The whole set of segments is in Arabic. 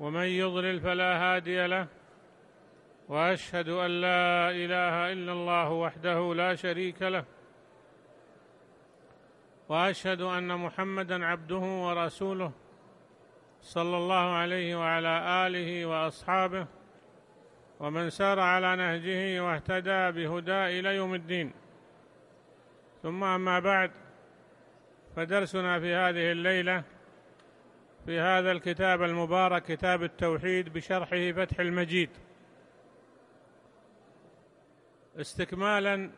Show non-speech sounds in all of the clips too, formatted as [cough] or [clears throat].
ومن يضلل فلا هادي له واشهد ان لا اله الا الله وحده لا شريك له واشهد ان محمدا عبده ورسوله صلى الله عليه وعلى اله واصحابه ومن سار على نهجه واهتدى بهدى الى يوم الدين ثم اما بعد فدرسنا في هذه الليله في هذا الكتاب المبارك كتاب التوحيد بشرحه فتح المجيد استكمالا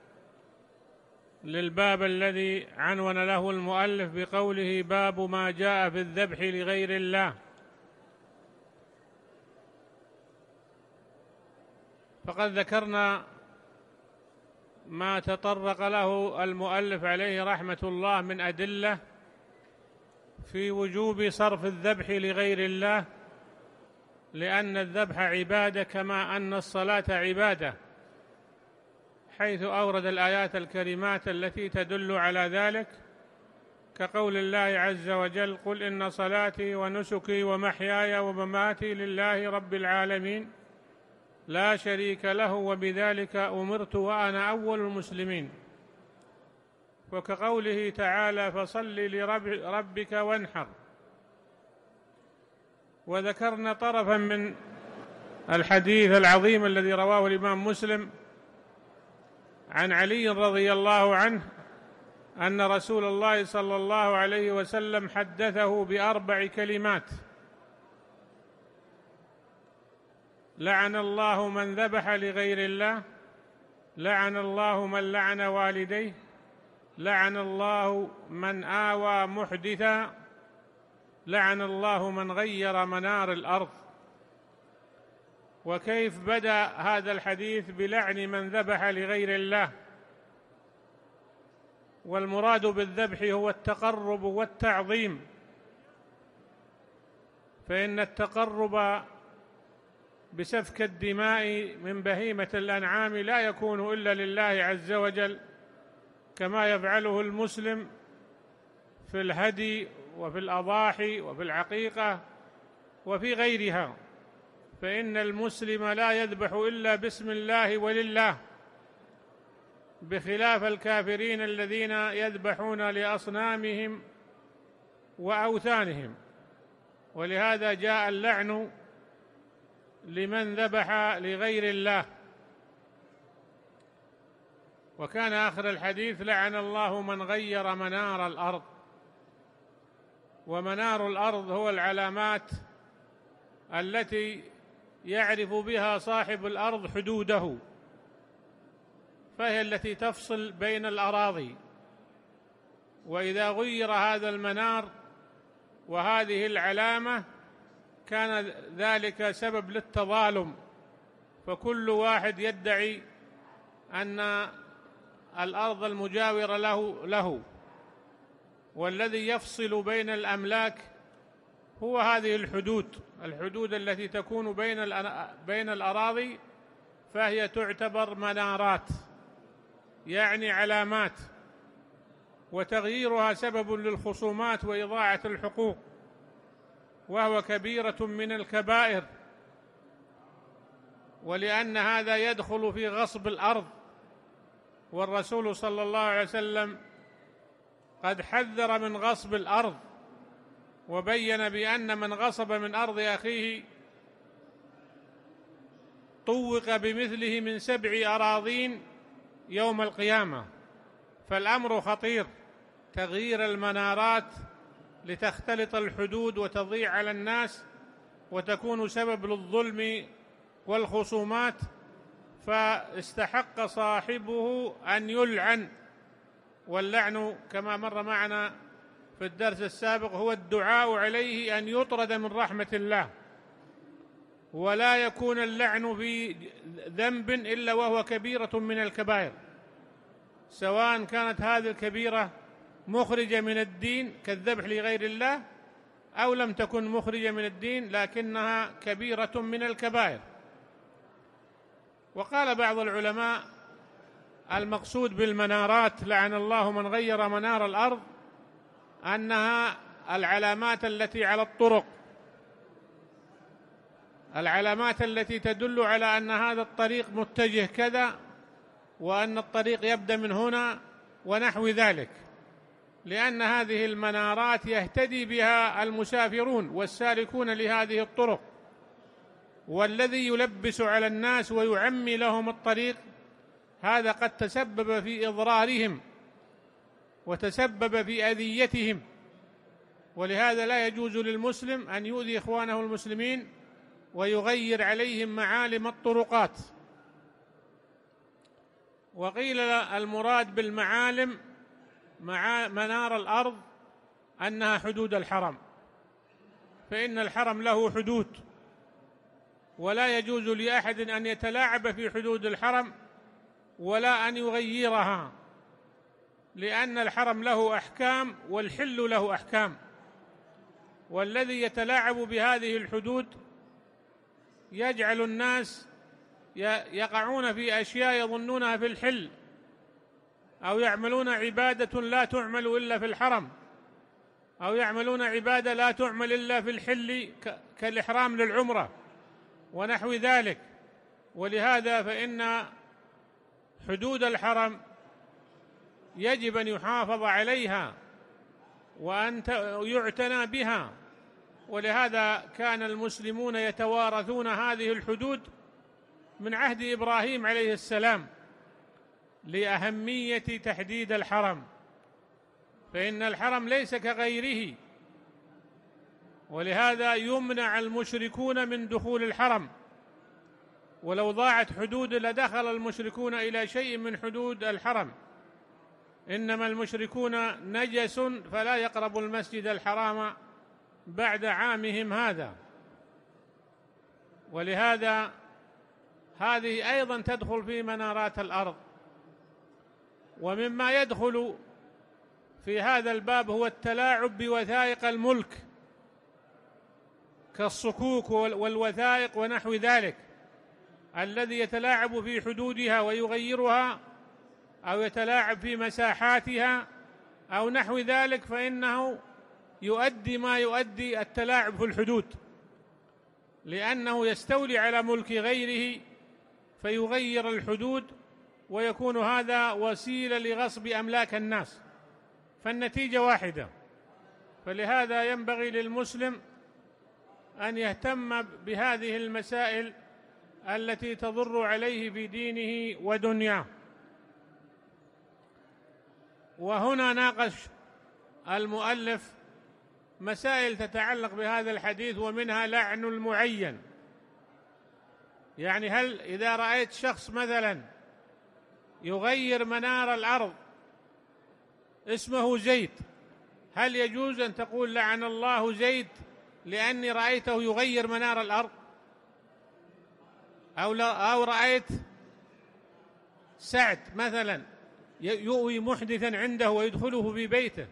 للباب الذي عنون له المؤلف بقوله باب ما جاء في الذبح لغير الله فقد ذكرنا ما تطرق له المؤلف عليه رحمة الله من أدلة في وجوب صرف الذبح لغير الله لأن الذبح عبادة كما أن الصلاة عبادة حيث أورد الآيات الكريمات التي تدل على ذلك كقول الله عز وجل قل إن صلاتي ونسكي ومحياي ومماتي لله رب العالمين لا شريك له وبذلك أمرت وأنا أول المسلمين وكقوله تعالى فصل لربك وانحر وذكرنا طرفا من الحديث العظيم الذي رواه الإمام مسلم عن علي رضي الله عنه أن رسول الله صلى الله عليه وسلم حدثه بأربع كلمات لعن الله من ذبح لغير الله لعن الله من لعن والديه لعن الله من آوى محدثا لعن الله من غير منار الأرض وكيف بدأ هذا الحديث بلعن من ذبح لغير الله والمراد بالذبح هو التقرب والتعظيم فإن التقرب بسفك الدماء من بهيمة الأنعام لا يكون إلا لله عز وجل كما يفعله المسلم في الهدي وفي الأضاحي وفي العقيقة وفي غيرها فإن المسلم لا يذبح إلا باسم الله ولله بخلاف الكافرين الذين يذبحون لأصنامهم وأوثانهم ولهذا جاء اللعن لمن ذبح لغير الله وكان آخر الحديث لعن الله من غير منار الأرض ومنار الأرض هو العلامات التي يعرف بها صاحب الأرض حدوده فهي التي تفصل بين الأراضي وإذا غير هذا المنار وهذه العلامة كان ذلك سبب للتظالم فكل واحد يدعي أن الأرض المجاورة له, له والذي يفصل بين الأملاك هو هذه الحدود الحدود التي تكون بين بين الأراضي فهي تعتبر منارات يعني علامات وتغييرها سبب للخصومات وإضاعة الحقوق وهو كبيرة من الكبائر ولأن هذا يدخل في غصب الأرض والرسول صلى الله عليه وسلم قد حذر من غصب الارض وبين بان من غصب من ارض اخيه طوق بمثله من سبع اراضين يوم القيامه فالامر خطير تغيير المنارات لتختلط الحدود وتضيع على الناس وتكون سبب للظلم والخصومات فاستحق صاحبه أن يلعن واللعن كما مر معنا في الدرس السابق هو الدعاء عليه أن يطرد من رحمة الله ولا يكون اللعن في ذنب إلا وهو كبيرة من الكبائر سواء كانت هذه الكبيرة مخرجة من الدين كالذبح لغير الله أو لم تكن مخرجة من الدين لكنها كبيرة من الكبائر وقال بعض العلماء المقصود بالمنارات لعن الله من غير منار الأرض أنها العلامات التي على الطرق العلامات التي تدل على أن هذا الطريق متجه كذا وأن الطريق يبدأ من هنا ونحو ذلك لأن هذه المنارات يهتدي بها المسافرون والسالكون لهذه الطرق والذي يلبس على الناس ويعمي لهم الطريق هذا قد تسبب في إضرارهم وتسبب في أذيتهم ولهذا لا يجوز للمسلم أن يؤذي إخوانه المسلمين ويغير عليهم معالم الطرقات وقيل المراد بالمعالم مع منار الأرض أنها حدود الحرم فإن الحرم له حدود ولا يجوز لأحد أن يتلاعب في حدود الحرم ولا أن يغيرها لأن الحرم له أحكام والحل له أحكام والذي يتلاعب بهذه الحدود يجعل الناس يقعون في أشياء يظنونها في الحل أو يعملون عبادة لا تعمل إلا في الحرم أو يعملون عبادة لا تعمل إلا في الحل كالإحرام للعمرة ونحو ذلك ولهذا فإن حدود الحرم يجب أن يحافظ عليها وأن يعتنى بها ولهذا كان المسلمون يتوارثون هذه الحدود من عهد إبراهيم عليه السلام لأهمية تحديد الحرم فإن الحرم ليس كغيره ولهذا يمنع المشركون من دخول الحرم ولو ضاعت حدود لدخل المشركون إلى شيء من حدود الحرم إنما المشركون نجس فلا يقرب المسجد الحرام بعد عامهم هذا ولهذا هذه أيضا تدخل في منارات الأرض ومما يدخل في هذا الباب هو التلاعب بوثائق الملك كالصكوك والوثائق ونحو ذلك الذي يتلاعب في حدودها ويغيرها أو يتلاعب في مساحاتها أو نحو ذلك فإنه يؤدي ما يؤدي التلاعب في الحدود لأنه يستولي على ملك غيره فيغير الحدود ويكون هذا وسيلة لغصب أملاك الناس فالنتيجة واحدة فلهذا ينبغي للمسلم أن يهتم بهذه المسائل التي تضر عليه في دينه ودنياه وهنا ناقش المؤلف مسائل تتعلق بهذا الحديث ومنها لعن المعين يعني هل إذا رأيت شخص مثلا يغير منار الأرض اسمه زيد هل يجوز أن تقول لعن الله زيد لأني رأيته يغير منار الأرض أو, لا أو رأيت سعد مثلا يؤوي محدثا عنده ويدخله في بيته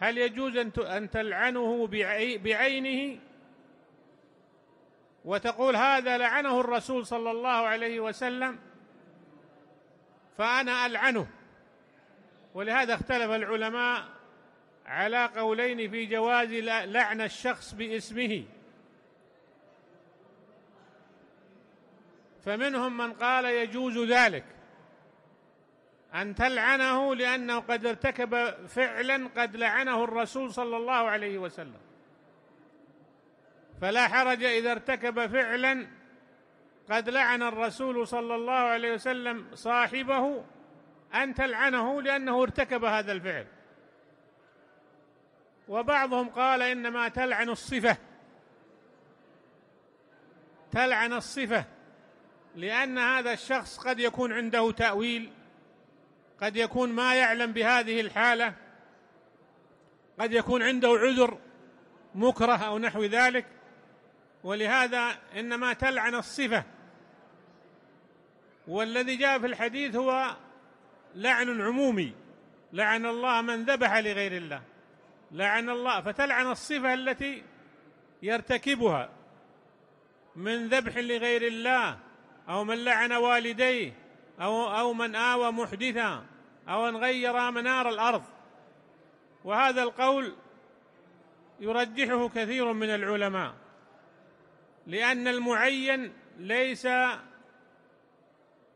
هل يجوز أن تلعنه بعينه وتقول هذا لعنه الرسول صلى الله عليه وسلم فأنا ألعنه ولهذا اختلف العلماء على قولين في جواز لعن الشخص باسمه فمنهم من قال يجوز ذلك أن تلعنه لأنه قد ارتكب فعلا قد لعنه الرسول صلى الله عليه وسلم فلا حرج إذا ارتكب فعلا قد لعن الرسول صلى الله عليه وسلم صاحبه أن تلعنه لأنه ارتكب هذا الفعل وبعضهم قال انما تلعن الصفه تلعن الصفه لان هذا الشخص قد يكون عنده تاويل قد يكون ما يعلم بهذه الحاله قد يكون عنده عذر مكره او نحو ذلك ولهذا انما تلعن الصفه والذي جاء في الحديث هو لعن عمومي لعن الله من ذبح لغير الله لعن الله فتلعن الصفة التي يرتكبها من ذبح لغير الله أو من لعن والديه أو, أو من آوى محدثا أو أن غير منار الأرض وهذا القول يرجحه كثير من العلماء لأن المعين ليس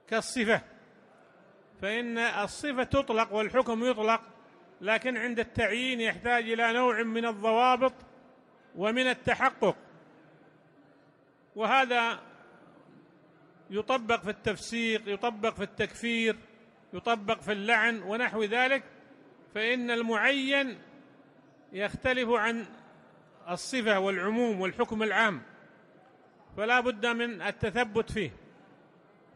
كالصفة فإن الصفة تطلق والحكم يطلق لكن عند التعيين يحتاج إلى نوع من الضوابط ومن التحقق وهذا يطبق في التفسيق يطبق في التكفير يطبق في اللعن ونحو ذلك فإن المعين يختلف عن الصفة والعموم والحكم العام فلا بد من التثبت فيه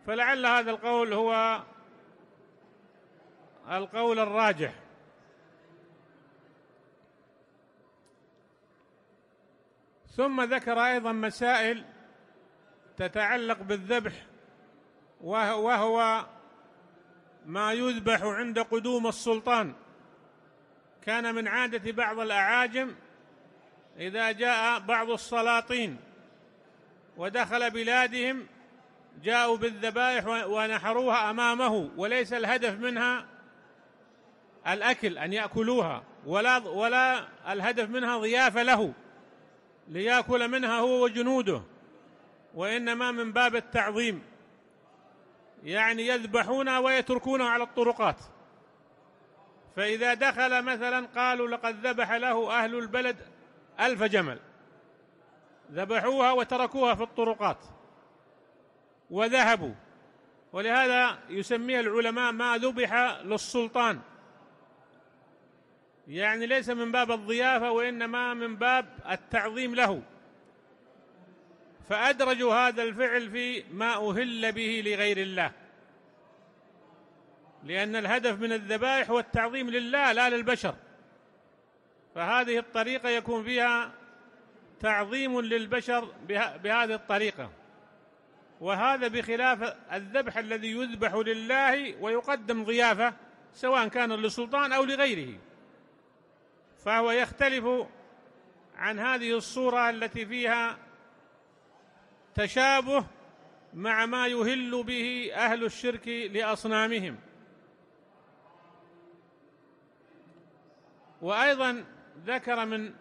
فلعل هذا القول هو القول الراجح ثم ذكر ايضا مسائل تتعلق بالذبح وهو ما يذبح عند قدوم السلطان كان من عاده بعض الاعاجم اذا جاء بعض السلاطين ودخل بلادهم جاءوا بالذبائح ونحروها امامه وليس الهدف منها الاكل ان ياكلوها ولا ولا الهدف منها ضيافه له ليأكل منها هو وجنوده وإنما من باب التعظيم يعني يذبحونه ويتركونه على الطرقات فإذا دخل مثلا قالوا لقد ذبح له أهل البلد ألف جمل ذبحوها وتركوها في الطرقات وذهبوا ولهذا يسميها العلماء ما ذبح للسلطان يعني ليس من باب الضيافة وإنما من باب التعظيم له فأدرجوا هذا الفعل في ما أهل به لغير الله لأن الهدف من الذبائح هو التعظيم لله لا للبشر فهذه الطريقة يكون فيها تعظيم للبشر بهذه الطريقة وهذا بخلاف الذبح الذي يذبح لله ويقدم ضيافة سواء كان للسلطان أو لغيره فهو يختلف عن هذه الصورة التي فيها تشابه مع ما يهل به أهل الشرك لأصنامهم وأيضا ذكر من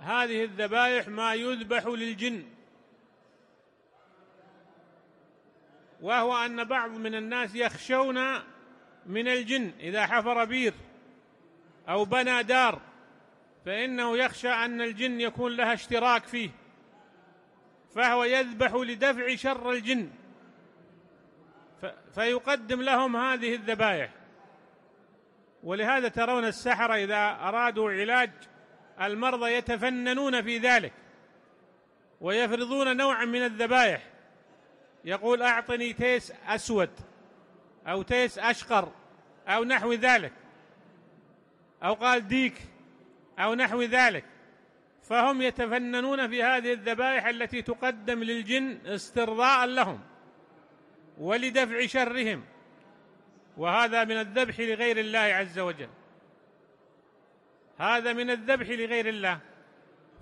هذه الذبائح ما يذبح للجن وهو أن بعض من الناس يخشون من الجن إذا حفر بير أو بنى دار فإنه يخشى أن الجن يكون لها اشتراك فيه فهو يذبح لدفع شر الجن فيقدم لهم هذه الذبائح ولهذا ترون السحرة إذا أرادوا علاج المرضى يتفننون في ذلك ويفرضون نوعا من الذبائح يقول أعطني تيس أسود أو تيس أشقر أو نحو ذلك أو قال ديك أو نحو ذلك فهم يتفننون في هذه الذبائح التي تقدم للجن استرضاء لهم ولدفع شرهم وهذا من الذبح لغير الله عز وجل هذا من الذبح لغير الله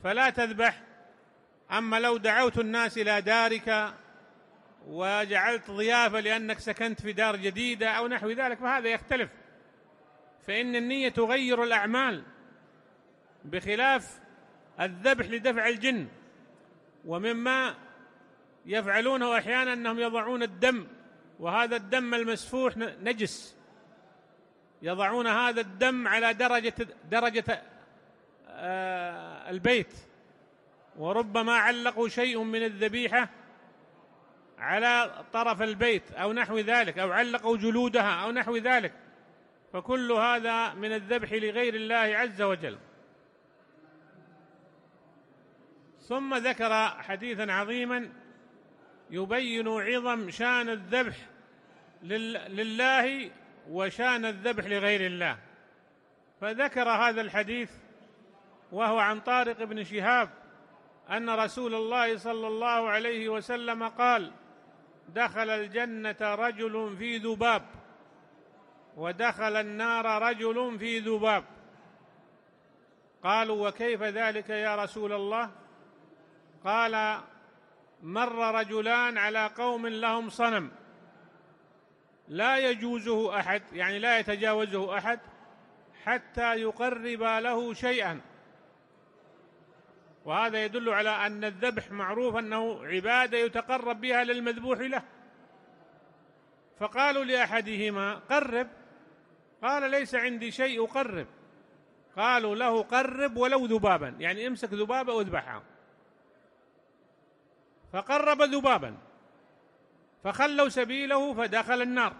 فلا تذبح أما لو دعوت الناس إلى دارك وجعلت ضيافة لأنك سكنت في دار جديدة أو نحو ذلك فهذا يختلف فإن النية تغير الأعمال بخلاف الذبح لدفع الجن ومما يفعلونه أحيانا أنهم يضعون الدم وهذا الدم المسفوح نجس يضعون هذا الدم على درجة درجة آه، البيت وربما علقوا شيء من الذبيحة على طرف البيت أو نحو ذلك أو علقوا جلودها أو نحو ذلك فكل هذا من الذبح لغير الله عز وجل ثم ذكر حديثا عظيما يبين عظم شان الذبح لله وشان الذبح لغير الله فذكر هذا الحديث وهو عن طارق بن شهاب أن رسول الله صلى الله عليه وسلم قال دخل الجنة رجل في ذباب ودخل النار رجل في ذباب قالوا وكيف ذلك يا رسول الله قال مر رجلان على قوم لهم صنم لا يجوزه احد يعني لا يتجاوزه احد حتى يقرب له شيئا وهذا يدل على ان الذبح معروف انه عباده يتقرب بها للمذبوح له فقالوا لاحدهما قرب قال ليس عندي شيء أقرب قالوا له قرب ولو ذبابا يعني امسك ذبابة واذبحها فقرب ذبابا فخلوا سبيله فدخل النار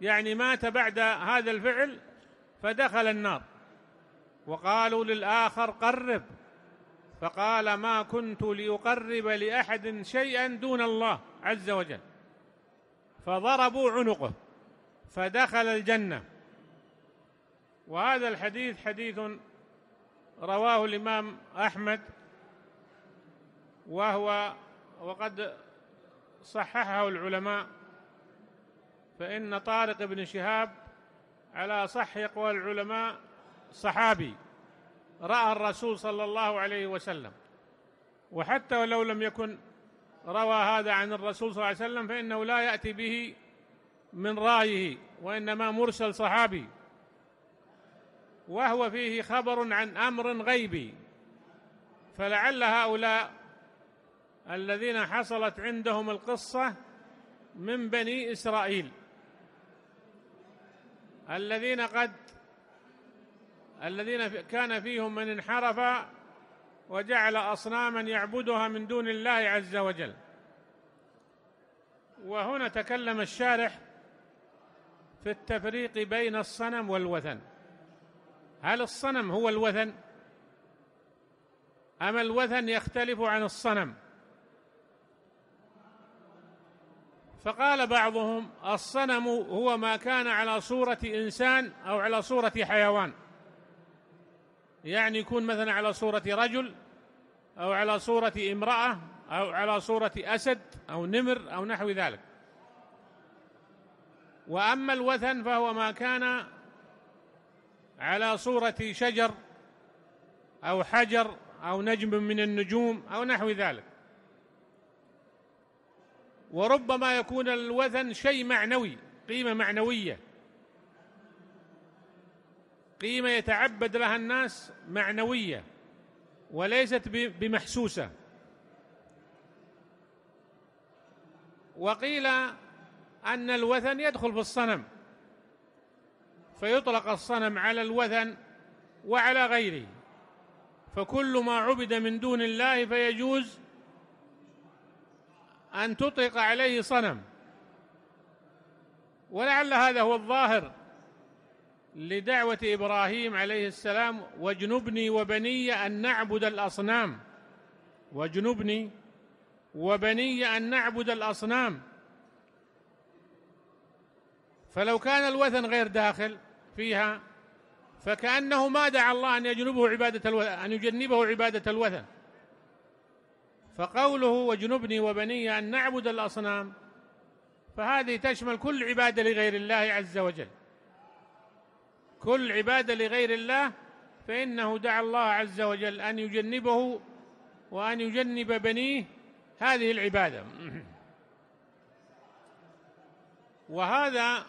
يعني مات بعد هذا الفعل فدخل النار وقالوا للآخر قرب فقال ما كنت لأقرب لأحد شيئا دون الله عز وجل فضربوا عنقه فدخل الجنة وهذا الحديث حديث رواه الإمام أحمد وهو وقد صححه العلماء فإن طارق بن شهاب على صح قول العلماء صحابي رأى الرسول صلى الله عليه وسلم وحتى ولو لم يكن روى هذا عن الرسول صلى الله عليه وسلم فإنه لا يأتي به من رأيه وإنما مرسل صحابي وهو فيه خبر عن أمر غيبي فلعل هؤلاء الذين حصلت عندهم القصة من بني إسرائيل الذين قد الذين كان فيهم من انحرف وجعل أصناما يعبدها من دون الله عز وجل وهنا تكلم الشارح في التفريق بين الصنم والوثن هل الصنم هو الوثن أم الوثن يختلف عن الصنم فقال بعضهم الصنم هو ما كان على صورة إنسان أو على صورة حيوان يعني يكون مثلا على صورة رجل أو على صورة امرأة أو على صورة أسد أو نمر أو نحو ذلك وأما الوثن فهو ما كان على صورة شجر أو حجر أو نجم من النجوم أو نحو ذلك وربما يكون الوثن شيء معنوي قيمة معنوية قيمة يتعبد لها الناس معنوية وليست بمحسوسة وقيل أن الوثن يدخل في الصنم فيطلق الصنم على الوثن وعلى غيره فكل ما عبد من دون الله فيجوز أن تطلق عليه صنم ولعل هذا هو الظاهر لدعوة إبراهيم عليه السلام واجنبني وبني أن نعبد الأصنام واجنبني وبني أن نعبد الأصنام فلو كان الوثن غير داخل فيها فكأنه ما دعا الله أن يجنبه عبادة الوثن أن يجنبه عبادة الوثن فقوله واجنبني وبني أن نعبد الأصنام فهذه تشمل كل عبادة لغير الله عز وجل كل عبادة لغير الله فإنه دعا الله عز وجل أن يجنبه وأن يجنب بنيه هذه العبادة [clears throat] وهذا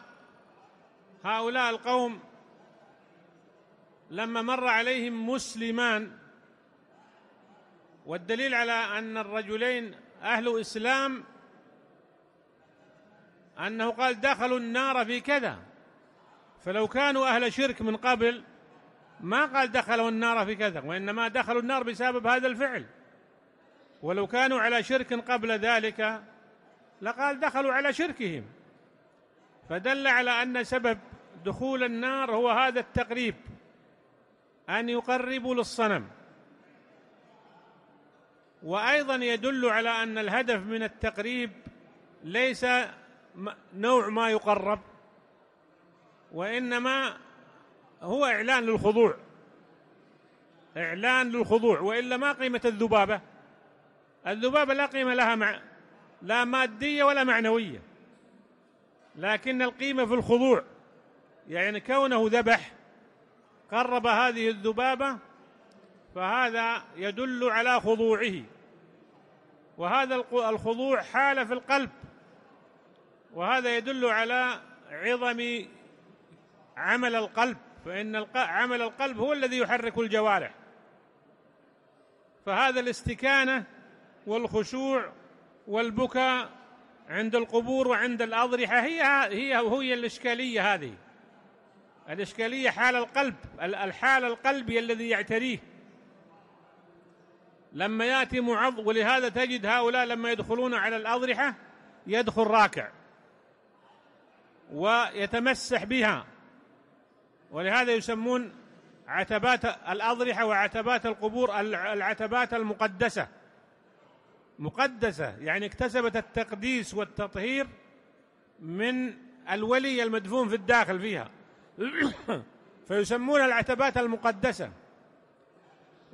هؤلاء القوم لما مر عليهم مسلمان والدليل على أن الرجلين أهل إسلام أنه قال دخلوا النار في كذا فلو كانوا أهل شرك من قبل ما قال دخلوا النار في كذا وإنما دخلوا النار بسبب هذا الفعل ولو كانوا على شرك قبل ذلك لقال دخلوا على شركهم فدل على أن سبب دخول النار هو هذا التقريب أن يقربوا للصنم وأيضا يدل على أن الهدف من التقريب ليس نوع ما يقرب وإنما هو إعلان للخضوع إعلان للخضوع وإلا ما قيمة الذبابة الذبابة لا قيمة لها مع لا مادية ولا معنوية لكن القيمة في الخضوع يعني كونه ذبح قرب هذه الذبابة فهذا يدل على خضوعه وهذا الخضوع حال في القلب وهذا يدل على عظم عمل القلب فإن عمل القلب هو الذي يحرك الجوارح فهذا الاستكانة والخشوع والبكاء عند القبور وعند الأضرحة هي هي هي الإشكالية هذه الإشكالية حال القلب الحال القلبي الذي يعتريه لما يأتي معض ولهذا تجد هؤلاء لما يدخلون على الأضرحة يدخل راكع ويتمسح بها ولهذا يسمون عتبات الأضرحة وعتبات القبور العتبات المقدسة مقدسة يعني اكتسبت التقديس والتطهير من الولي المدفون في الداخل فيها [coughs] فيسمون العتبات المقدسة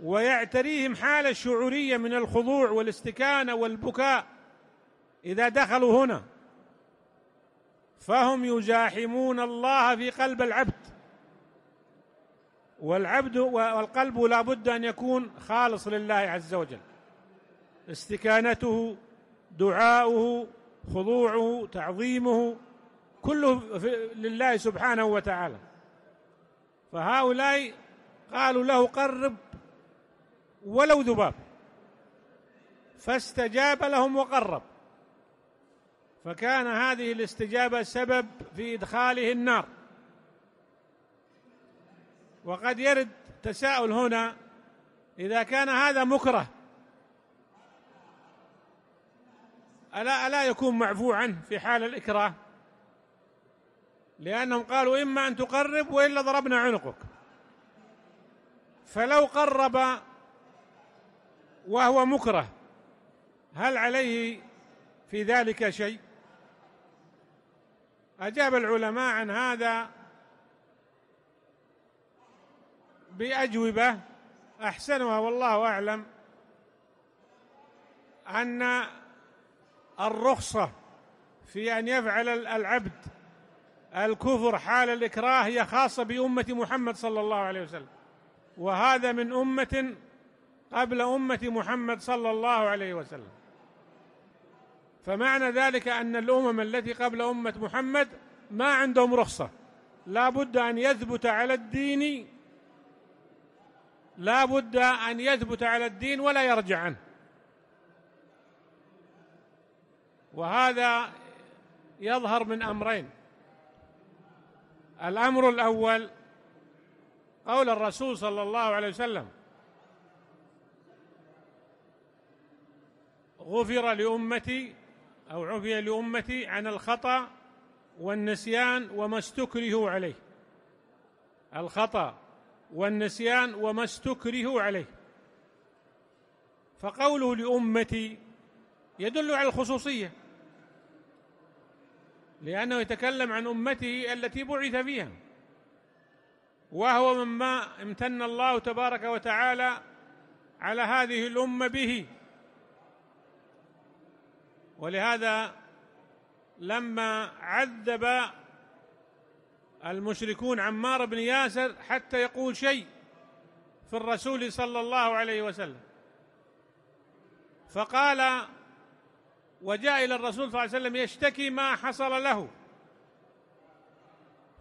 ويعتريهم حالة شعورية من الخضوع والاستكانة والبكاء إذا دخلوا هنا فهم يزاحمون الله في قلب العبد والعبد والقلب لا بد أن يكون خالص لله عز وجل استكانته دعاؤه خضوعه تعظيمه كله لله سبحانه وتعالى فهؤلاء قالوا له قرب ولو ذباب فاستجاب لهم وقرب فكان هذه الاستجابة سبب في إدخاله النار وقد يرد تساؤل هنا إذا كان هذا مكره ألا ألا يكون معفو عنه في حال الإكراه لأنهم قالوا إما أن تقرب وإلا ضربنا عنقك فلو قرب وهو مكره هل عليه في ذلك شيء أجاب العلماء عن هذا بأجوبة أحسنها والله أعلم أن الرخصة في أن يفعل العبد الكفر حال الإكراه هي خاصة بأمة محمد صلى الله عليه وسلم وهذا من أمة قبل أمة محمد صلى الله عليه وسلم فمعنى ذلك أن الأمم التي قبل أمة محمد ما عندهم رخصة لا بد أن يثبت على الدين لا بد أن يثبت على الدين ولا يرجع عنه وهذا يظهر من أمرين الأمر الأول قول الرسول صلى الله عليه وسلم غفر لأمتي أو عفي لأمتي عن الخطأ والنسيان وما استكرهوا عليه الخطأ والنسيان وما استكرهوا عليه فقوله لأمتي يدل على الخصوصية لأنه يتكلم عن أمته التي بعث فيها وهو مما امتن الله تبارك وتعالى على هذه الأمة به ولهذا لما عذب المشركون عمار بن ياسر حتى يقول شيء في الرسول صلى الله عليه وسلم فقال وجاء إلى الرسول صلى الله عليه وسلم يشتكي ما حصل له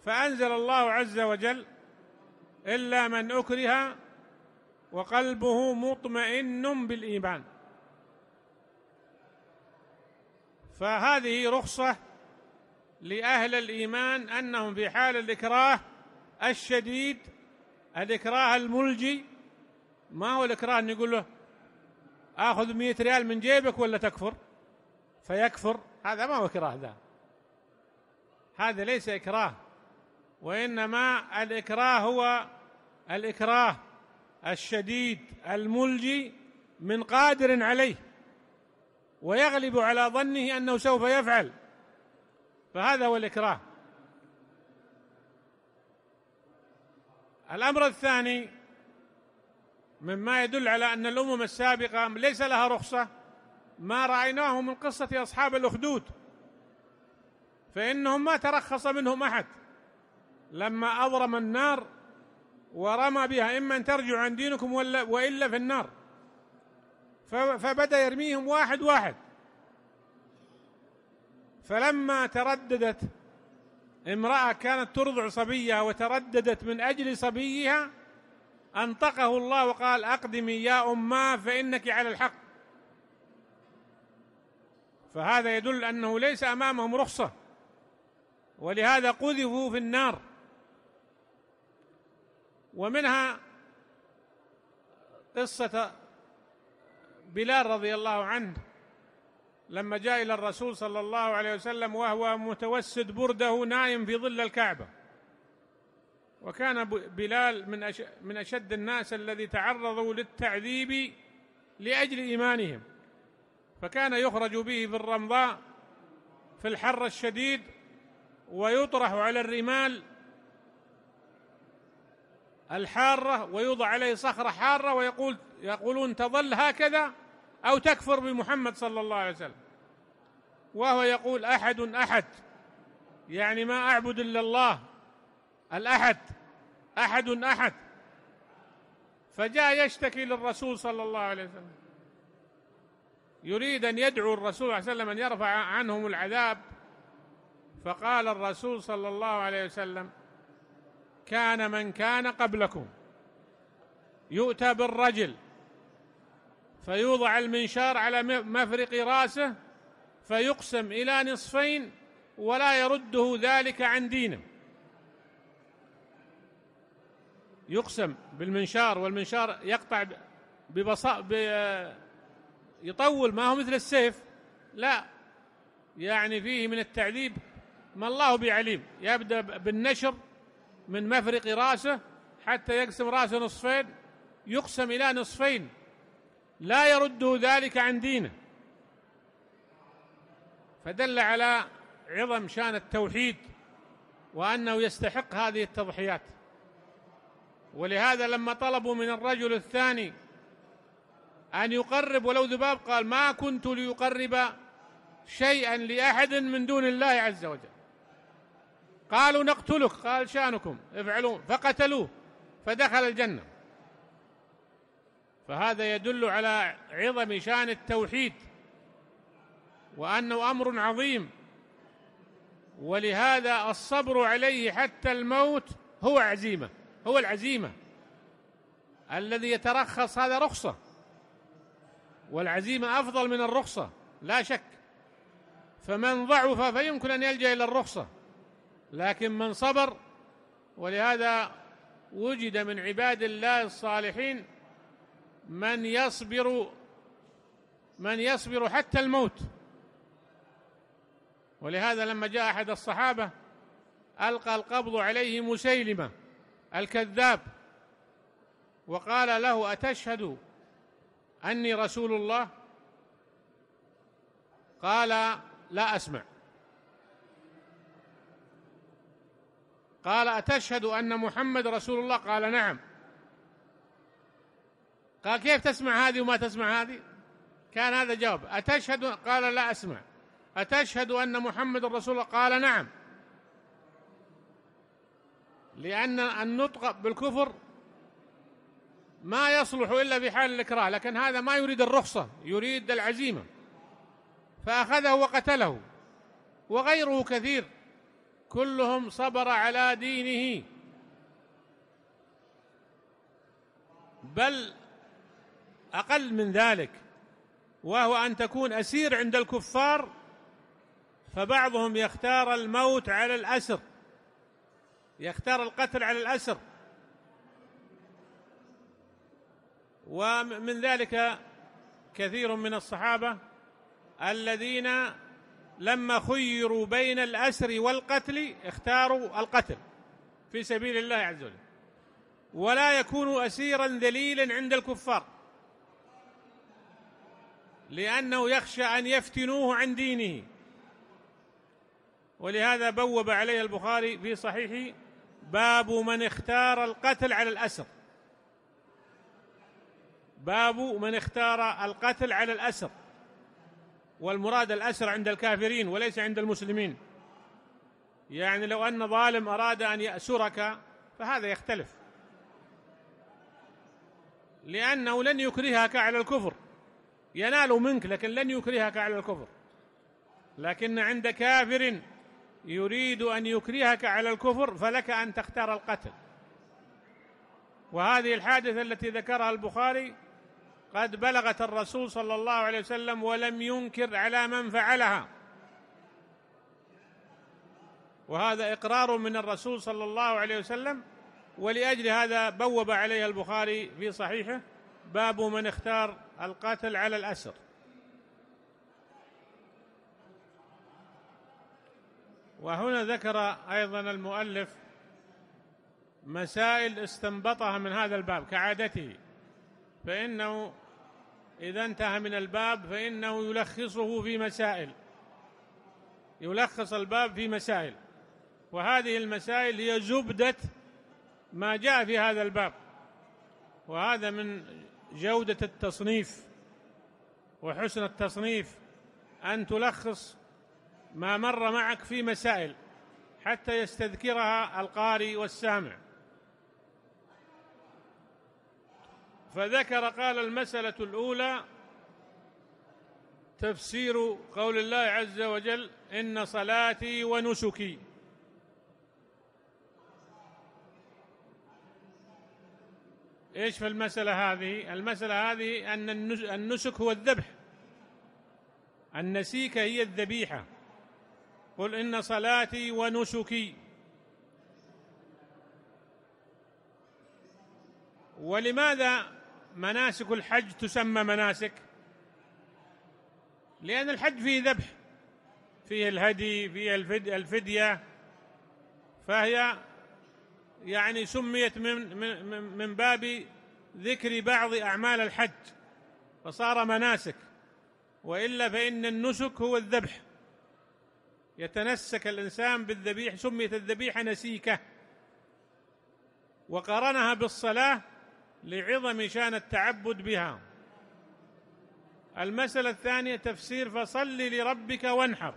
فأنزل الله عز وجل إلا من أكره وقلبه مطمئن بالإيمان فهذه رخصة لأهل الإيمان أنهم في حال الإكراه الشديد الإكراه الملجي ما هو الإكراه أن يقول له آخذ مئة ريال من جيبك ولا تكفر فيكفر هذا ما هو كراه ذا هذا ليس إكراه وإنما الإكراه هو الإكراه الشديد الملجي من قادر عليه ويغلب على ظنه أنه سوف يفعل فهذا هو الإكراه الأمر الثاني مما يدل على أن الأمم السابقة ليس لها رخصة ما رأيناه من قصة أصحاب الأخدود فإنهم ما ترخص منهم أحد لما أضرم النار ورمى بها إما أن ترجعوا عن دينكم ولا وإلا في النار فبدأ يرميهم واحد واحد فلما ترددت امرأة كانت ترضع صبيها وترددت من أجل صبيها أنطقه الله وقال أقدمي يا أماه فإنك على الحق فهذا يدل انه ليس امامهم رخصه ولهذا قذفوا في النار ومنها قصه بلال رضي الله عنه لما جاء الى الرسول صلى الله عليه وسلم وهو متوسد برده نايم في ظل الكعبه وكان بلال من من اشد الناس الذي تعرضوا للتعذيب لاجل ايمانهم فكان يخرج به في الرمضاء في الحر الشديد ويطرح على الرمال الحارة ويوضع عليه صخرة حارة ويقول يقولون تظل هكذا أو تكفر بمحمد صلى الله عليه وسلم وهو يقول أحد أحد يعني ما أعبد إلا الله الأحد أحد أحد فجاء يشتكي للرسول صلى الله عليه وسلم يريد أن يدعو الرسول صلى الله عليه وسلم أن يرفع عنهم العذاب فقال الرسول صلى الله عليه وسلم كان من كان قبلكم يؤتى بالرجل فيوضع المنشار على مفرق راسه فيقسم إلى نصفين ولا يرده ذلك عن دينه يقسم بالمنشار والمنشار يقطع ببصاء يطول ما هو مثل السيف لا يعني فيه من التعذيب ما الله بعليم يبدأ بالنشر من مفرق راسه حتى يقسم راسه نصفين يقسم إلى نصفين لا يرده ذلك عن دينه فدل على عظم شان التوحيد وأنه يستحق هذه التضحيات ولهذا لما طلبوا من الرجل الثاني أن يقرب ولو ذباب قال ما كنت ليقرب شيئا لأحد من دون الله عز وجل قالوا نقتلك قال شانكم افعلوا فقتلوه فدخل الجنة فهذا يدل على عظم شان التوحيد وأنه أمر عظيم ولهذا الصبر عليه حتى الموت هو عزيمة هو العزيمة الذي يترخص هذا رخصة والعزيمة أفضل من الرخصة لا شك فمن ضعف فيمكن أن يلجأ إلى الرخصة لكن من صبر ولهذا وجد من عباد الله الصالحين من يصبر من يصبر حتى الموت ولهذا لما جاء أحد الصحابة ألقى القبض عليه مسيلمة الكذاب وقال له أتشهد اني رسول الله قال لا اسمع قال اتشهد ان محمد رسول الله قال نعم قال كيف تسمع هذه وما تسمع هذه كان هذا جواب أتشهد قال لا أسمع أتشهد أن محمد رسول الله قال نعم لأن النطق بالكفر ما يصلح إلا في حال الإكراه لكن هذا ما يريد الرخصة يريد العزيمة فأخذه وقتله وغيره كثير كلهم صبر على دينه بل أقل من ذلك وهو أن تكون أسير عند الكفار فبعضهم يختار الموت على الأسر يختار القتل على الأسر ومن ذلك كثير من الصحابة الذين لما خيروا بين الأسر والقتل اختاروا القتل في سبيل الله عز وجل ولا يكون أسيرا ذليلا عند الكفار لأنه يخشى أن يفتنوه عن دينه ولهذا بوب عليه البخاري في صحيحه باب من اختار القتل على الأسر باب من اختار القتل على الأسر والمراد الأسر عند الكافرين وليس عند المسلمين يعني لو أن ظالم أراد أن يأسرك فهذا يختلف لأنه لن يكرهك على الكفر ينال منك لكن لن يكرهك على الكفر لكن عند كافر يريد أن يكرهك على الكفر فلك أن تختار القتل وهذه الحادثة التي ذكرها البخاري قد بلغت الرسول صلى الله عليه وسلم ولم ينكر على من فعلها وهذا اقرار من الرسول صلى الله عليه وسلم ولاجل هذا بوب عليها البخاري في صحيحه باب من اختار القتل على الاسر وهنا ذكر ايضا المؤلف مسائل استنبطها من هذا الباب كعادته فإنه إذا انتهى من الباب فإنه يلخصه في مسائل يلخص الباب في مسائل وهذه المسائل هي زبدة ما جاء في هذا الباب وهذا من جودة التصنيف وحسن التصنيف أن تلخص ما مر معك في مسائل حتى يستذكرها القارئ والسامع فذكر قال المسألة الأولى تفسير قول الله عز وجل إن صلاتي ونسكي إيش في المسألة هذه المسألة هذه أن النسك هو الذبح النسيكة هي الذبيحة قل إن صلاتي ونسكي ولماذا مناسك الحج تسمى مناسك لأن الحج فيه ذبح فيه الهدي فيه الفدية فهي يعني سميت من, من, من باب ذكر بعض أعمال الحج فصار مناسك وإلا فإن النسك هو الذبح يتنسك الإنسان بالذبيح سميت الذبيحة نسيكة وقرنها بالصلاة لعظم شان التعبد بها المسألة الثانية تفسير فصل لربك وانحر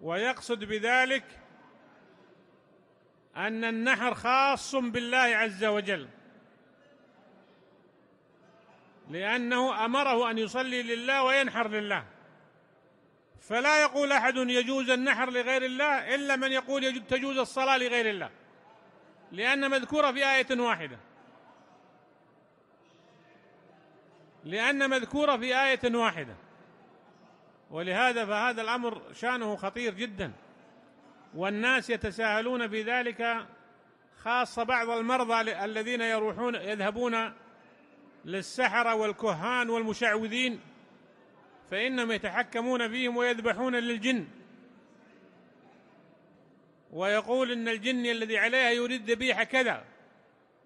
ويقصد بذلك أن النحر خاص بالله عز وجل لأنه أمره أن يصلي لله وينحر لله فلا يقول أحد يجوز النحر لغير الله إلا من يقول تجوز الصلاة لغير الله لأن مذكورة في آية واحدة لأن مذكورة في آية واحدة ولهذا فهذا الأمر شأنه خطير جدا والناس يتساهلون في ذلك خاصة بعض المرضى الذين يروحون يذهبون للسحرة والكهان والمشعوذين فإنهم يتحكمون فيهم ويذبحون للجن ويقول ان الجني الذي عليها يريد ذبيحه كذا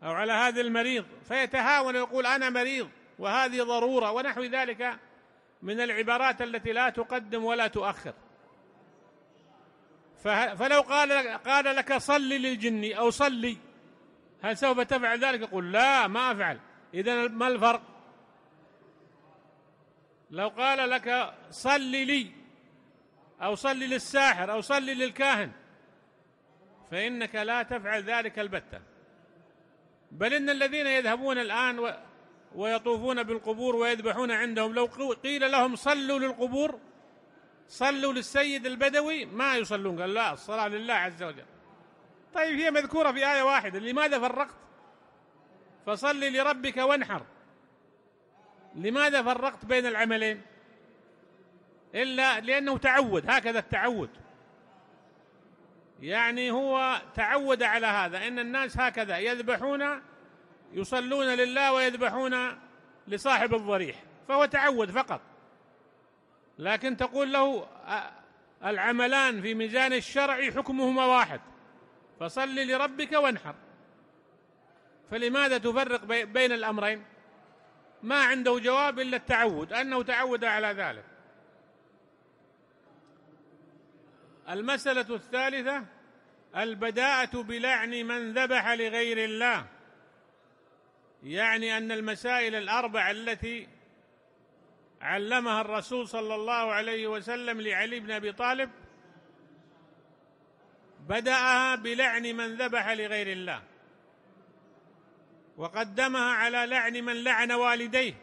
او على هذا المريض فيتهاون ويقول انا مريض وهذه ضروره ونحو ذلك من العبارات التي لا تقدم ولا تؤخر فلو قال قال لك صلي للجني او صلي هل سوف تفعل ذلك يقول لا ما افعل اذا ما الفرق لو قال لك صلي لي او صلي للساحر او صلي للكاهن فإنك لا تفعل ذلك البتة بل إن الذين يذهبون الآن ويطوفون بالقبور ويذبحون عندهم لو قيل لهم صلوا للقبور صلوا للسيد البدوي ما يصلون قال لا الصلاة لله عز وجل طيب هي مذكورة في آية واحدة لماذا فرقت فصل لربك وانحر لماذا فرقت بين العملين إلا لأنه تعود هكذا التعود يعني هو تعود على هذا إن الناس هكذا يذبحون يصلون لله ويذبحون لصاحب الضريح فهو تعود فقط لكن تقول له العملان في ميزان الشرع حكمهما واحد فصل لربك وانحر فلماذا تفرق بين الأمرين ما عنده جواب إلا التعود أنه تعود على ذلك المسألة الثالثة البداءة بلعن من ذبح لغير الله يعني أن المسائل الأربع التي علمها الرسول صلى الله عليه وسلم لعلي بن أبي طالب بدأها بلعن من ذبح لغير الله وقدمها على لعن من لعن والديه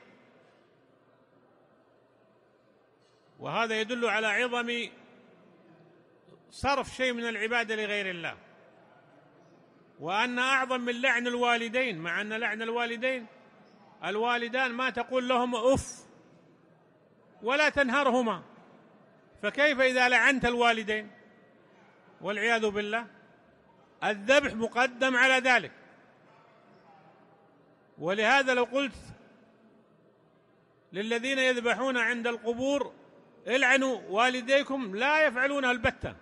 وهذا يدل على عظم صرف شيء من العبادة لغير الله وأن أعظم من لعن الوالدين مع أن لعن الوالدين الوالدان ما تقول لهم أف ولا تنهرهما فكيف إذا لعنت الوالدين والعياذ بالله الذبح مقدم على ذلك ولهذا لو قلت للذين يذبحون عند القبور العنوا والديكم لا يفعلون البتة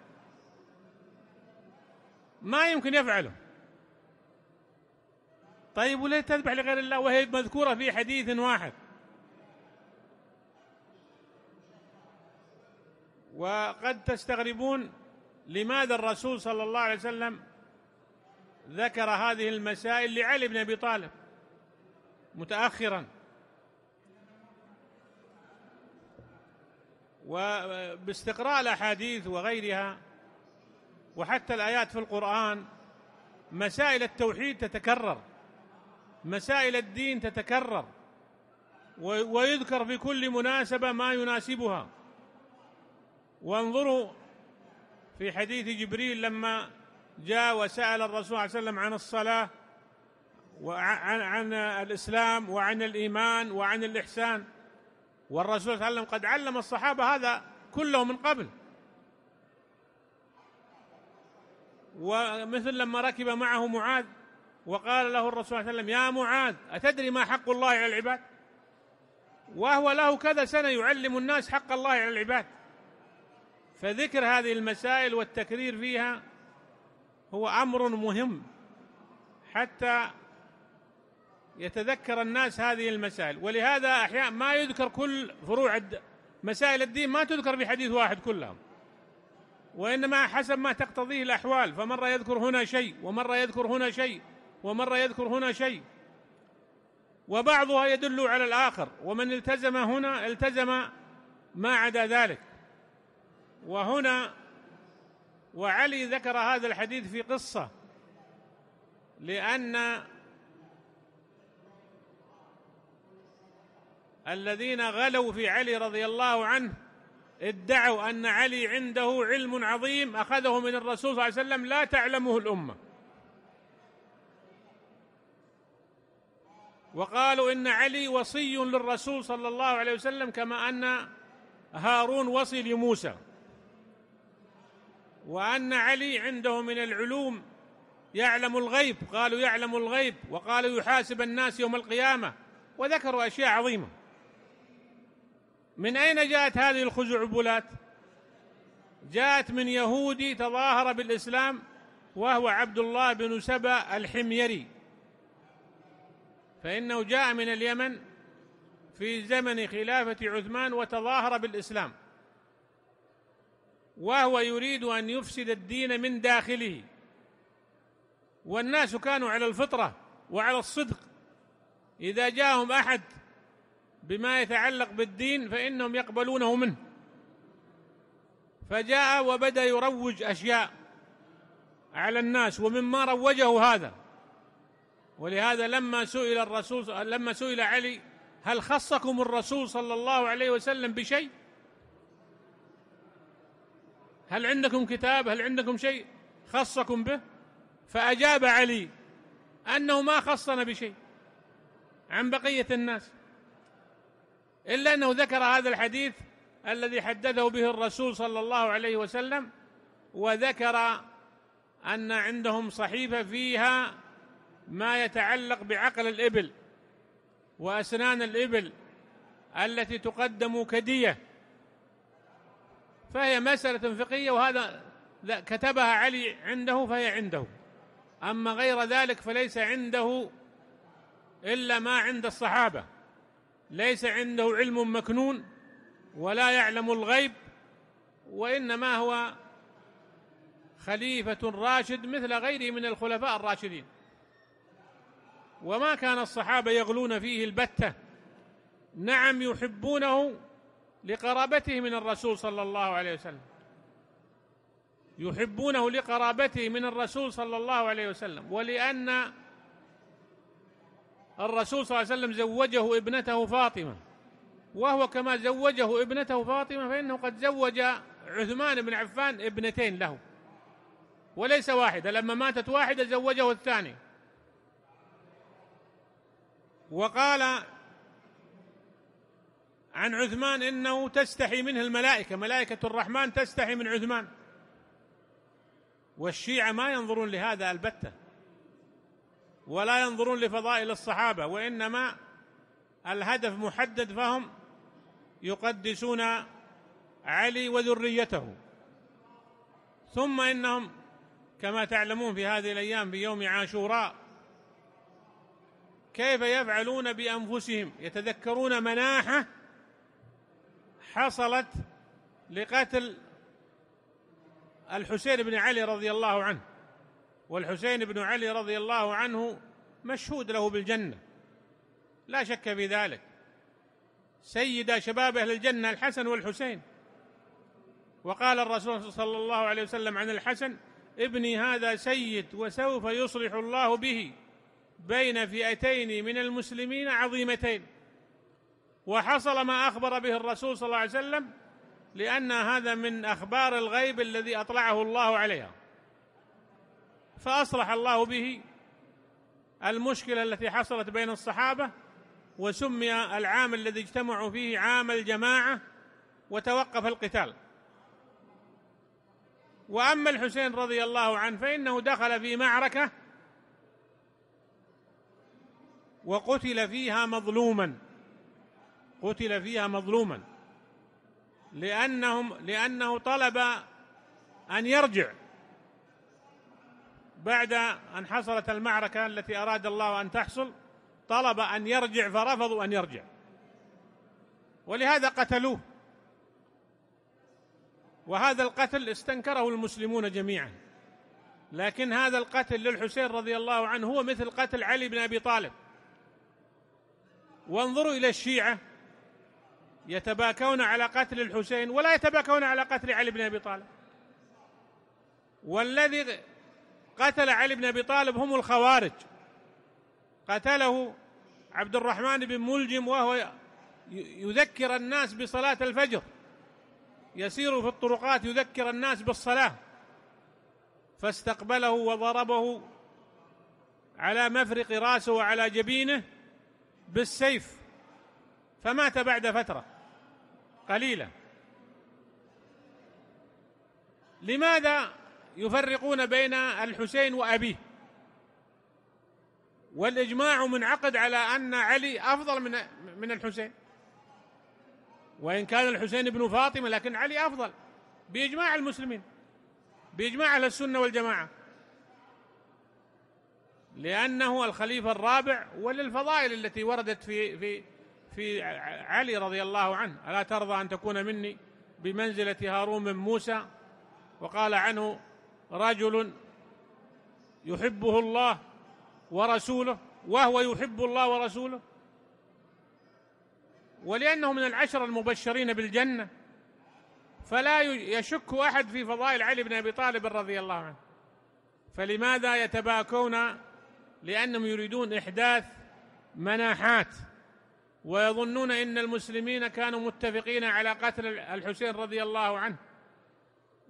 ما يمكن يفعله طيب وليه تذبح لغير الله وهي مذكورة في حديث واحد وقد تستغربون لماذا الرسول صلى الله عليه وسلم ذكر هذه المسائل لعلي بن ابي طالب متاخرا وباستقراء الاحاديث وغيرها وحتى الآيات في القرآن مسائل التوحيد تتكرر مسائل الدين تتكرر ويذكر في كل مناسبة ما يناسبها وانظروا في حديث جبريل لما جاء وسأل الرسول صلى الله عليه وسلم عن الصلاة وعن عن الإسلام وعن الإيمان وعن الإحسان والرسول صلى الله عليه وسلم قد علم الصحابة هذا كله من قبل ومثل لما ركب معه معاذ وقال له الرسول صلى الله عليه وسلم يا معاذ أتدري ما حق الله على العباد وهو له كذا سنة يعلم الناس حق الله على العباد فذكر هذه المسائل والتكرير فيها هو أمر مهم حتى يتذكر الناس هذه المسائل ولهذا أحيانا ما يذكر كل فروع مسائل الدين ما تذكر بحديث واحد كلهم وإنما حسب ما تقتضيه الأحوال فمرة يذكر هنا شيء ومرة يذكر هنا شيء ومرة يذكر هنا شيء وبعضها يدل على الآخر ومن التزم هنا التزم ما عدا ذلك وهنا وعلي ذكر هذا الحديث في قصة لأن الذين غلوا في علي رضي الله عنه ادعوا أن علي عنده علم عظيم أخذه من الرسول صلى الله عليه وسلم لا تعلمه الأمة وقالوا إن علي وصي للرسول صلى الله عليه وسلم كما أن هارون وصي لموسى وأن علي عنده من العلوم يعلم الغيب قالوا يعلم الغيب وقالوا يحاسب الناس يوم القيامة وذكروا أشياء عظيمة من أين جاءت هذه الخزعبلات جاءت من يهودي تظاهر بالإسلام وهو عبد الله بن سبا الحميري فإنه جاء من اليمن في زمن خلافة عثمان وتظاهر بالإسلام وهو يريد أن يفسد الدين من داخله والناس كانوا على الفطرة وعلى الصدق إذا جاءهم أحد بما يتعلق بالدين فإنهم يقبلونه منه فجاء وبدأ يروج أشياء على الناس ومما روجه هذا ولهذا لما سئل الرسول لما سئل علي هل خصكم الرسول صلى الله عليه وسلم بشيء هل عندكم كتاب هل عندكم شيء خصكم به فأجاب علي أنه ما خصنا بشيء عن بقية الناس إلا أنه ذكر هذا الحديث الذي حدثه به الرسول صلى الله عليه وسلم وذكر أن عندهم صحيفة فيها ما يتعلق بعقل الإبل وأسنان الإبل التي تقدم كدية فهي مسألة فقهية وهذا كتبها علي عنده فهي عنده أما غير ذلك فليس عنده إلا ما عند الصحابة ليس عنده علم مكنون ولا يعلم الغيب وانما هو خليفه راشد مثل غيره من الخلفاء الراشدين وما كان الصحابه يغلون فيه البته نعم يحبونه لقرابته من الرسول صلى الله عليه وسلم يحبونه لقرابته من الرسول صلى الله عليه وسلم ولان الرسول صلى الله عليه وسلم زوجه ابنته فاطمة وهو كما زوجه ابنته فاطمة فإنه قد زوج عثمان بن عفان ابنتين له وليس واحدة لما ماتت واحدة زوجه الثاني وقال عن عثمان انه تستحي منه الملائكه ملائكه الرحمن تستحي من عثمان والشيعه ما ينظرون لهذا البته ولا ينظرون لفضائل الصحابة وإنما الهدف محدد فهم يقدسون علي وذريته ثم إنهم كما تعلمون في هذه الأيام في يوم عاشوراء كيف يفعلون بأنفسهم يتذكرون مناحة حصلت لقتل الحسين بن علي رضي الله عنه والحسين بن علي رضي الله عنه مشهود له بالجنة لا شك في ذلك سيد شباب أهل الجنة الحسن والحسين وقال الرسول صلى الله عليه وسلم عن الحسن ابني هذا سيد وسوف يصلح الله به بين فئتين من المسلمين عظيمتين وحصل ما أخبر به الرسول صلى الله عليه وسلم لأن هذا من أخبار الغيب الذي أطلعه الله عليها فأصلح الله به المشكلة التي حصلت بين الصحابة وسمي العام الذي اجتمعوا فيه عام الجماعة وتوقف القتال وأما الحسين رضي الله عنه فإنه دخل في معركة وقتل فيها مظلوما قتل فيها مظلوما لأنهم لأنه طلب أن يرجع بعد أن حصلت المعركة التي أراد الله أن تحصل طلب أن يرجع فرفضوا أن يرجع ولهذا قتلوه وهذا القتل استنكره المسلمون جميعا لكن هذا القتل للحسين رضي الله عنه هو مثل قتل علي بن أبي طالب وانظروا إلى الشيعة يتباكون على قتل الحسين ولا يتباكون على قتل علي بن أبي طالب والذي قتل علي بن ابي طالب هم الخوارج قتله عبد الرحمن بن ملجم وهو يذكر الناس بصلاه الفجر يسير في الطرقات يذكر الناس بالصلاه فاستقبله وضربه على مفرق راسه وعلى جبينه بالسيف فمات بعد فتره قليله لماذا يفرقون بين الحسين وأبيه والإجماع منعقد على أن علي أفضل من من الحسين وإن كان الحسين ابن فاطمة لكن علي أفضل بإجماع المسلمين بإجماع أهل السنة والجماعة لأنه الخليفة الرابع وللفضائل التي وردت في في في علي رضي الله عنه ألا ترضى أن تكون مني بمنزلة هارون من موسى وقال عنه رجل يحبه الله ورسوله وهو يحب الله ورسوله ولأنه من العشر المبشرين بالجنة فلا يشك أحد في فضائل علي بن أبي طالب رضي الله عنه فلماذا يتباكون لأنهم يريدون إحداث مناحات ويظنون إن المسلمين كانوا متفقين على قتل الحسين رضي الله عنه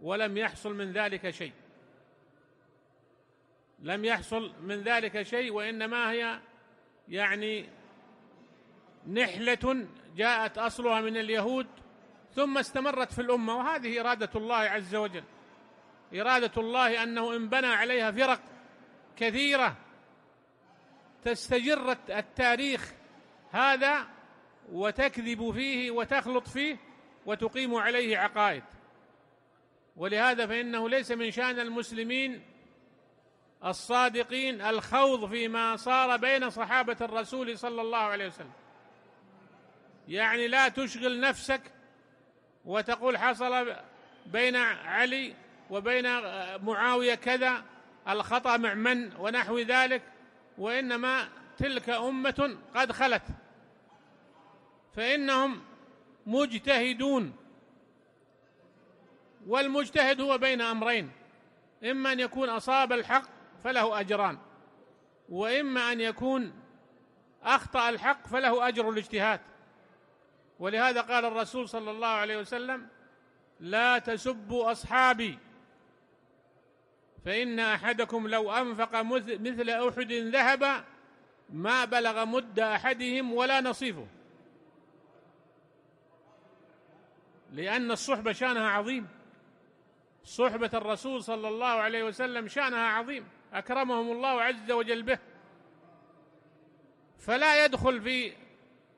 ولم يحصل من ذلك شيء لم يحصل من ذلك شيء وإنما هي يعني نحلة جاءت أصلها من اليهود ثم استمرت في الأمة وهذه إرادة الله عز وجل إرادة الله أنه انبنى عليها فرق كثيرة تستجر التاريخ هذا وتكذب فيه وتخلط فيه وتقيم عليه عقائد ولهذا فإنه ليس من شأن المسلمين الصادقين الخوض فيما صار بين صحابة الرسول صلى الله عليه وسلم يعني لا تشغل نفسك وتقول حصل بين علي وبين معاوية كذا الخطأ مع من ونحو ذلك وإنما تلك أمة قد خلت فإنهم مجتهدون والمجتهد هو بين أمرين إما أن يكون أصاب الحق فله أجران وإما أن يكون أخطأ الحق فله أجر الاجتهاد ولهذا قال الرسول صلى الله عليه وسلم لا تسبوا أصحابي فإن أحدكم لو أنفق مثل أحد ذهب ما بلغ مد أحدهم ولا نصيفه لأن الصحبة شأنها عظيم صحبة الرسول صلى الله عليه وسلم شأنها عظيم أكرمهم الله عز وجل به فلا يدخل في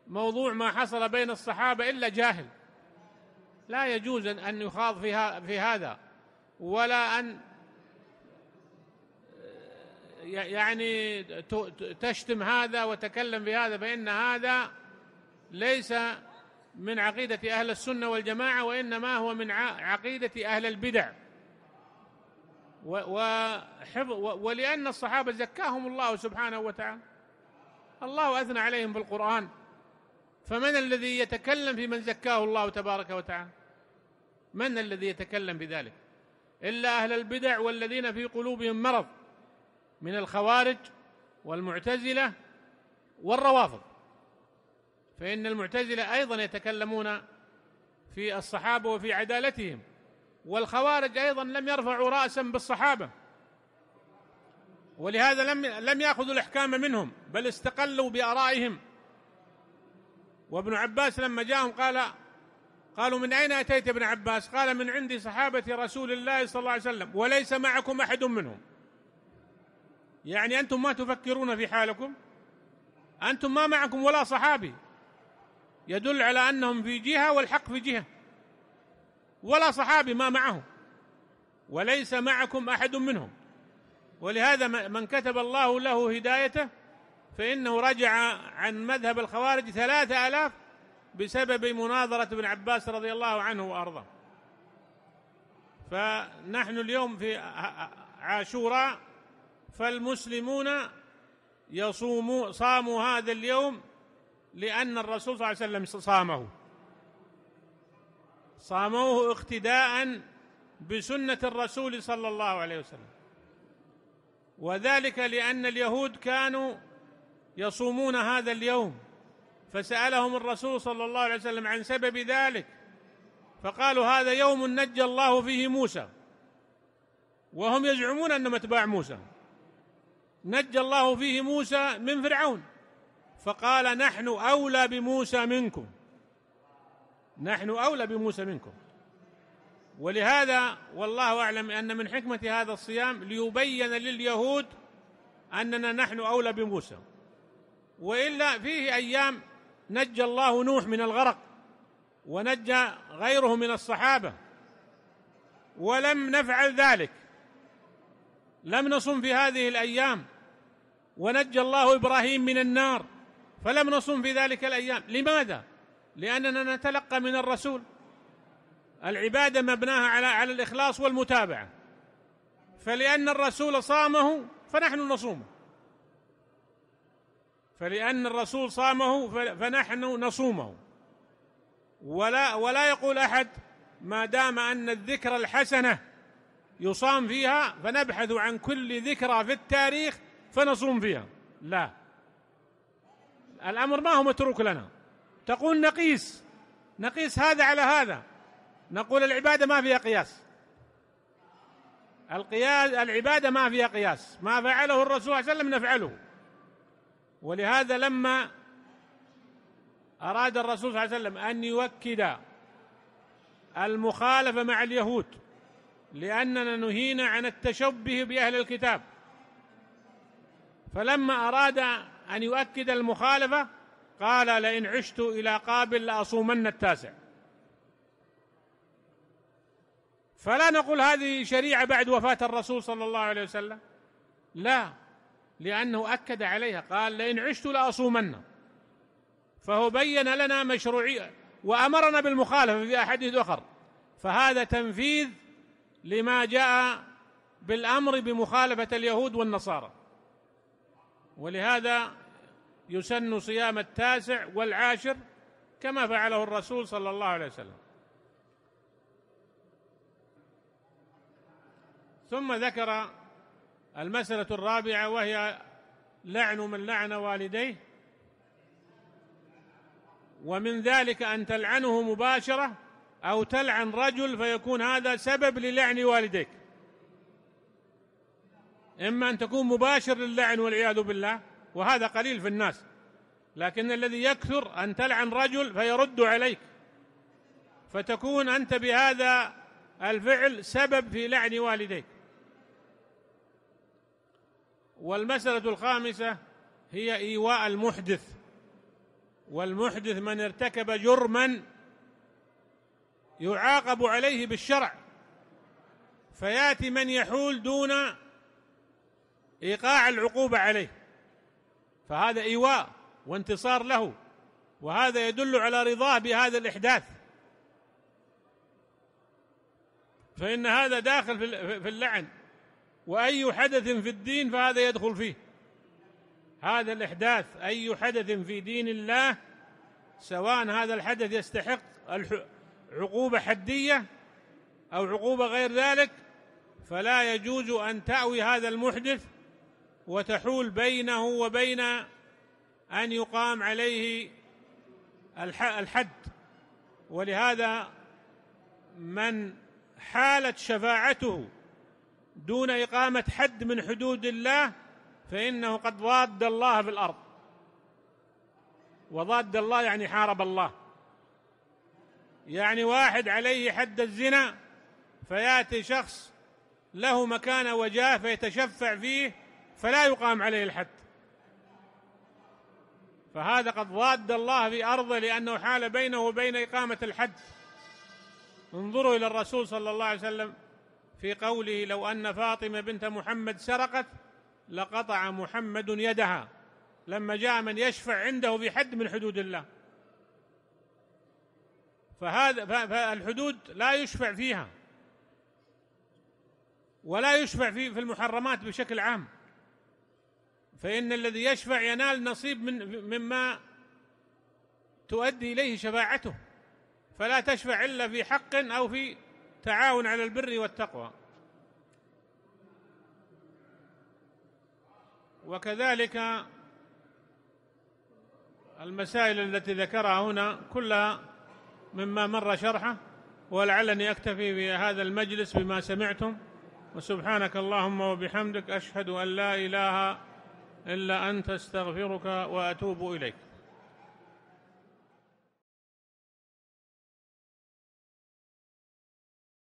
موضوع ما حصل بين الصحابة إلا جاهل لا يجوز أن يخاض في هذا ولا أن يعني تشتم هذا وتكلم في هذا فإن هذا ليس من عقيدة أهل السنة والجماعة وإنما هو من عقيدة أهل البدع وحفظ ولأن الصحابة زكاهم الله سبحانه وتعالى الله أثنى عليهم في القرآن فمن الذي يتكلم في من زكاه الله تبارك وتعالى من الذي يتكلم بذلك إلا أهل البدع والذين في قلوبهم مرض من الخوارج والمعتزلة والروافض فإن المعتزلة أيضا يتكلمون في الصحابة وفي عدالتهم والخوارج ايضا لم يرفعوا راسا بالصحابه ولهذا لم لم ياخذوا الاحكام منهم بل استقلوا بارائهم وابن عباس لما جاءهم قال قالوا من اين اتيت ابن عباس؟ قال من عندي صحابه رسول الله صلى الله عليه وسلم وليس معكم احد منهم. يعني انتم ما تفكرون في حالكم؟ انتم ما معكم ولا صحابي يدل على انهم في جهه والحق في جهه ولا صحابي ما معه وليس معكم احد منهم ولهذا من كتب الله له هدايته فانه رجع عن مذهب الخوارج ثلاثه الاف بسبب مناظره ابن عباس رضي الله عنه وارضاه فنحن اليوم في عاشوراء فالمسلمون يصوموا صاموا هذا اليوم لأن الرسول صلى الله عليه وسلم صامه صاموه اقتداء بسنة الرسول صلى الله عليه وسلم وذلك لأن اليهود كانوا يصومون هذا اليوم فسألهم الرسول صلى الله عليه وسلم عن سبب ذلك فقالوا هذا يوم نجى الله فيه موسى وهم يزعمون أنهم أتباع موسى نجى الله فيه موسى من فرعون فقال نحن أولى بموسى منكم نحن اولى بموسى منكم ولهذا والله اعلم ان من حكمه هذا الصيام ليبين لليهود اننا نحن اولى بموسى والا فيه ايام نجى الله نوح من الغرق ونجى غيره من الصحابه ولم نفعل ذلك لم نصم في هذه الايام ونجى الله ابراهيم من النار فلم نصم في ذلك الايام لماذا لأننا نتلقى من الرسول العبادة مبناها على على الإخلاص والمتابعة فلأن الرسول صامه فنحن نصومه فلأن الرسول صامه فنحن نصومه ولا ولا يقول أحد ما دام أن الذكرى الحسنة يصام فيها فنبحث عن كل ذكرى في التاريخ فنصوم فيها لا الأمر ما هو متروك لنا تقول نقيس نقيس هذا على هذا نقول العبادة ما فيها قياس القياس العبادة ما فيها قياس ما فعله الرسول صلى الله عليه وسلم نفعله ولهذا لما أراد الرسول صلى الله عليه وسلم أن يوكد المخالفة مع اليهود لأننا نهينا عن التشبه بأهل الكتاب فلما أراد أن يؤكد المخالفة قال لئن عشت إلى قابل لأصومن التاسع فلا نقول هذه شريعة بعد وفاة الرسول صلى الله عليه وسلم لا لأنه أكد عليها قال لئن عشت لأصومن فهو بين لنا مشروعية وأمرنا بالمخالفة في أحاديث أخر فهذا تنفيذ لما جاء بالأمر بمخالفة اليهود والنصارى ولهذا يسن صيام التاسع والعاشر كما فعله الرسول صلى الله عليه وسلم ثم ذكر المسألة الرابعة وهي لعن من لعن والديه ومن ذلك أن تلعنه مباشرة أو تلعن رجل فيكون هذا سبب للعن والديك إما أن تكون مباشر للعن والعياذ بالله وهذا قليل في الناس لكن الذي يكثر أن تلعن رجل فيرد عليك فتكون أنت بهذا الفعل سبب في لعن والديك والمسألة الخامسة هي إيواء المحدث والمحدث من ارتكب جرما يعاقب عليه بالشرع فياتي من يحول دون ايقاع العقوبه عليه فهذا إيواء وانتصار له وهذا يدل على رضاه بهذا الإحداث فإن هذا داخل في اللعن وأي حدث في الدين فهذا يدخل فيه هذا الإحداث أي حدث في دين الله سواء هذا الحدث يستحق عقوبة حدية أو عقوبة غير ذلك فلا يجوز أن تأوي هذا المحدث وتحول بينه وبين أن يقام عليه الحد ولهذا من حالت شفاعته دون إقامة حد من حدود الله فإنه قد ضاد الله في الأرض وضاد الله يعني حارب الله يعني واحد عليه حد الزنا فياتي شخص له مكانه وجاه فيتشفع فيه فلا يقام عليه الحد فهذا قد ضاد الله في أرضه لأنه حال بينه وبين إقامة الحد انظروا إلى الرسول صلى الله عليه وسلم في قوله لو أن فاطمة بنت محمد سرقت لقطع محمد يدها لما جاء من يشفع عنده في حد من حدود الله فهذا فالحدود لا يشفع فيها ولا يشفع في في المحرمات بشكل عام فإن الذي يشفع ينال نصيب من مما تؤدي إليه شفاعته فلا تشفع إلا في حق أو في تعاون على البر والتقوى وكذلك المسائل التي ذكرها هنا كلها مما مر شرحه ولعلني أكتفي بهذا المجلس بما سمعتم وسبحانك اللهم وبحمدك أشهد أن لا إله إلا إلا أنت استغفرك وأتوب إليك